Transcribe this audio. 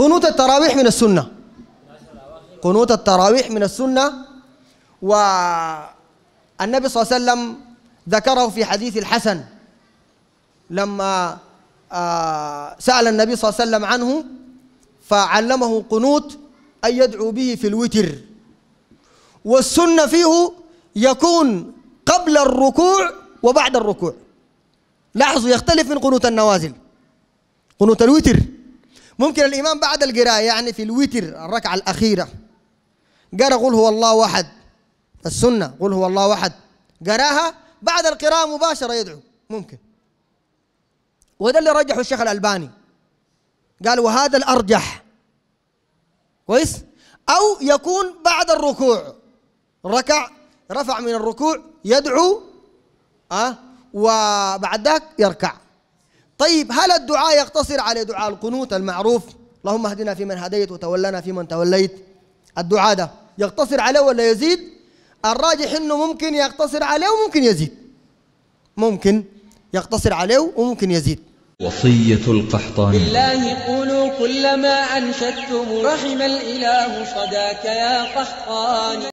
قنوت التراويح من السنة قنوت التراويح من السنة والنبي صلى الله عليه وسلم ذكره في حديث الحسن لما آه، سأل النبي صلى الله عليه وسلم عنه فعلمه قنوت أن يدعو به في الوتر والسنة فيه يكون قبل الركوع وبعد الركوع لاحظوا يختلف من قنوت النوازل قنوت الوتر ممكن الإمام بعد القراءة يعني في الوتر الركعة الأخيرة قرأ قل هو الله أحد السنة قل هو الله أحد قراها بعد القراءة مباشرة يدعو ممكن وده اللي رجحه الشيخ الألباني قال وهذا الأرجح كويس أو يكون بعد الركوع ركع رفع من الركوع يدعو أه وبعد ذاك يركع طيب هل الدعاء يقتصر على دعاء القنوت المعروف اللهم اهدنا فيمن هديت وتولنا فيمن توليت الدعاء ده يقتصر عليه ولا يزيد الراجح انه ممكن يقتصر عليه وممكن يزيد ممكن يقتصر عليه وممكن يزيد وصية القحطاني بالله قولوا كلما أنشدتم رحم الإله صداك يا قحطاني